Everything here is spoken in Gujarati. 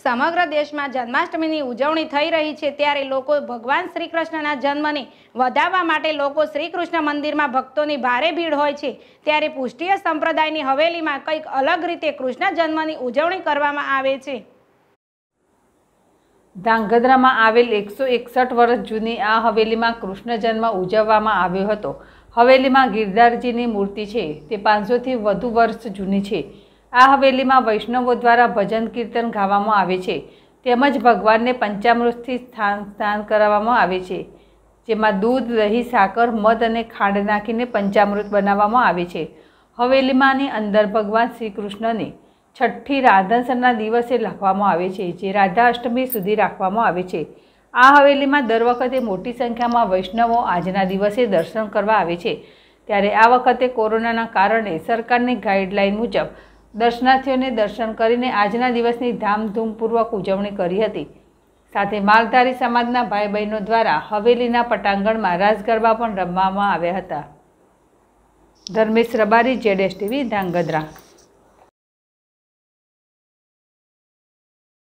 સમગ્ર દેશમાં જન્માષ્ટમીની ઉજવણી થઈ રહી છે ત્યારે લોકો ભગવાન શ્રી કૃષ્ણના જન્મને વધાવવા માટે લોકો શ્રી કૃષ્ણ મંદિરમાં ભક્તોની ભારે ભીડ હોય છે ત્યારે પુષ્ટિય સંપ્રદાયની હવેલીમાં કંઈક અલગ રીતે કૃષ્ણ જન્મની ઉજવણી કરવામાં આવે છે ધાંગધ્રામાં આવેલ એકસો એકસઠ વર્ષ જૂની આ હવેલીમાં કૃષ્ણ જન્મ ઉજવવામાં આવ્યો હતો હવેલીમાં ગિરધારજીની મૂર્તિ છે તે પાંચસોથી વધુ વર્ષ જૂની છે આ હવેલીમાં વૈષ્ણવો દ્વારા ભજન કીર્તન ગાવામાં આવે છે તેમજ ભગવાનને પંચામૃતથી સ્થાન સ્નાન કરાવવામાં આવે છે જેમાં દૂધ દહીં સાકર મધ અને ખાંડ નાખીને પંચામૃત બનાવવામાં આવે છે હવેલીમાંની અંદર ભગવાન શ્રી કૃષ્ણને છઠ્ઠી રાધનસરના દિવસે લખવામાં આવે છે જે રાધા અષ્ટમી સુધી રાખવામાં આવે છે આ હવેલીમાં દર વખતે મોટી સંખ્યામાં વૈષ્ણવો આજના દિવસે દર્શન કરવા આવે છે ત્યારે આ વખતે કોરોનાના કારણે સરકારની ગાઈડલાઇન મુજબ દર્શનાર્થીઓને દર્શન કરીને આજના દિવસની ધામધૂમપૂર્વક ઉજવણી કરી હતી સાથે માલધારી સમાજના ભાઈ બહેનો દ્વારા હવેલીના પટાંગણમાં રાસ પણ રમવામાં આવ્યા હતા ધર્મેશ રબારી જેડેશ ટીવી ધાંગધ્રા